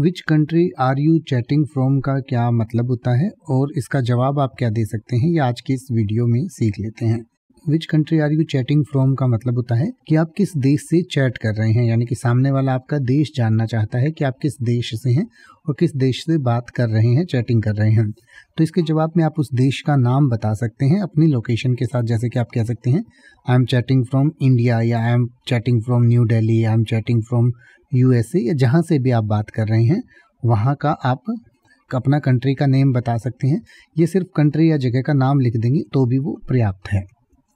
which country are you chatting from का क्या मतलब होता है और इसका जवाब आप क्या दे सकते हैं ये आज के इस वीडियो में सीख लेते हैं which country are you chatting from का मतलब होता है कि आप किस देश से चैट कर रहे हैं यानी कि सामने वाला आपका देश जानना चाहता है कि आप किस देश से हैं और किस देश से बात कर रहे हैं चैटिंग कर रहे हैं तो इसके जवाब में आप उस देश का नाम बता सकते हैं अपनी लोकेशन के साथ जैसे कि आप कह सकते हैं I am chatting from India या I am chatting from new Delhi I am chatting from U या जहाँ से भी आप बात कर रहे हैं वहाँ का आप अपना कंट्री का नेम बता सकते हैं ये सिर्फ कंट्री या जगह का नाम लिख देंगे तो भी वो पर्याप्त है